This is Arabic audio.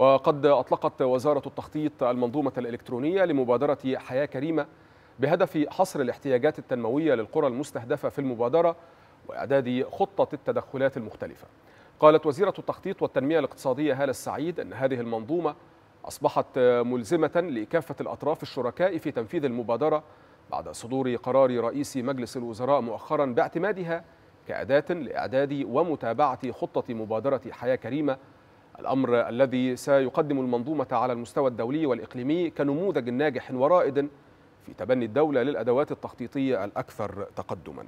وقد أطلقت وزارة التخطيط المنظومة الإلكترونية لمبادرة حياة كريمة بهدف حصر الاحتياجات التنموية للقرى المستهدفة في المبادرة وإعداد خطة التدخلات المختلفة قالت وزيرة التخطيط والتنمية الاقتصادية هالة السعيد أن هذه المنظومة أصبحت ملزمة لكافة الأطراف الشركاء في تنفيذ المبادرة بعد صدور قرار رئيس مجلس الوزراء مؤخرا باعتمادها كأداة لإعداد ومتابعة خطة مبادرة حياة كريمة الأمر الذي سيقدم المنظومة على المستوى الدولي والإقليمي كنموذج ناجح ورائد في تبني الدولة للأدوات التخطيطية الأكثر تقدماً